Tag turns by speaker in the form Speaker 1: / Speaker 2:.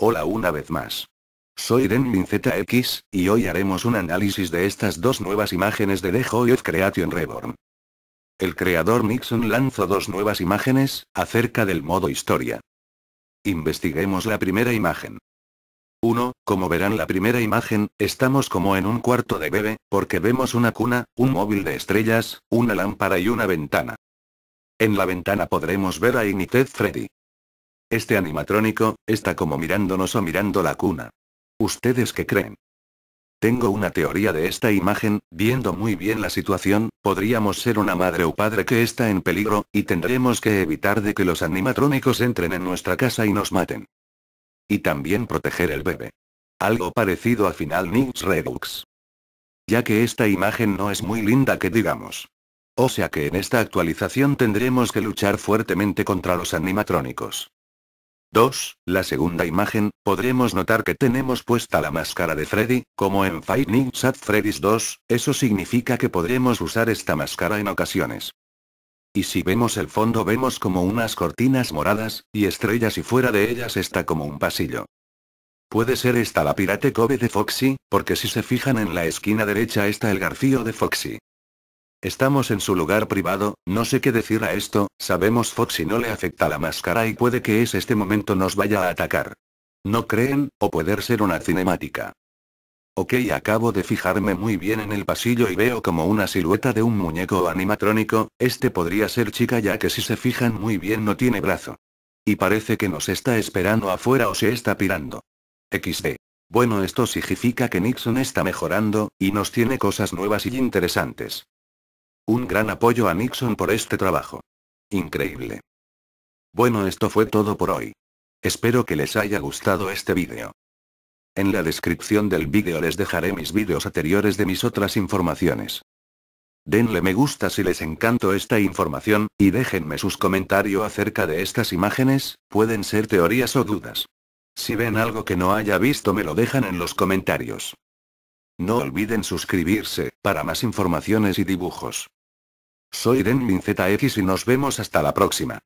Speaker 1: Hola una vez más. Soy Denmin ZX, y hoy haremos un análisis de estas dos nuevas imágenes de The Creation Reborn. El creador Nixon lanzó dos nuevas imágenes, acerca del modo historia. Investiguemos la primera imagen. 1. Como verán la primera imagen, estamos como en un cuarto de bebé, porque vemos una cuna, un móvil de estrellas, una lámpara y una ventana. En la ventana podremos ver a Ignited Freddy. Este animatrónico, está como mirándonos o mirando la cuna. ¿Ustedes qué creen? Tengo una teoría de esta imagen, viendo muy bien la situación, podríamos ser una madre o padre que está en peligro, y tendremos que evitar de que los animatrónicos entren en nuestra casa y nos maten. Y también proteger el bebé. Algo parecido a Final Nix Redux. Ya que esta imagen no es muy linda que digamos. O sea que en esta actualización tendremos que luchar fuertemente contra los animatrónicos. 2. La segunda imagen, podremos notar que tenemos puesta la máscara de Freddy, como en Finding Sad Freddy's 2, eso significa que podremos usar esta máscara en ocasiones. Y si vemos el fondo vemos como unas cortinas moradas, y estrellas y fuera de ellas está como un pasillo. Puede ser esta la Pirate Kobe de Foxy, porque si se fijan en la esquina derecha está el Garfío de Foxy. Estamos en su lugar privado, no sé qué decir a esto, sabemos Foxy no le afecta la máscara y puede que es este momento nos vaya a atacar. ¿No creen? O poder ser una cinemática. Ok, acabo de fijarme muy bien en el pasillo y veo como una silueta de un muñeco animatrónico, este podría ser chica ya que si se fijan muy bien no tiene brazo. Y parece que nos está esperando afuera o se está pirando. XD. Bueno, esto significa que Nixon está mejorando, y nos tiene cosas nuevas y interesantes. Un gran apoyo a Nixon por este trabajo. Increíble. Bueno esto fue todo por hoy. Espero que les haya gustado este vídeo. En la descripción del vídeo les dejaré mis vídeos anteriores de mis otras informaciones. Denle me gusta si les encantó esta información, y déjenme sus comentarios acerca de estas imágenes, pueden ser teorías o dudas. Si ven algo que no haya visto me lo dejan en los comentarios. No olviden suscribirse, para más informaciones y dibujos. Soy Denmin ZX y nos vemos hasta la próxima.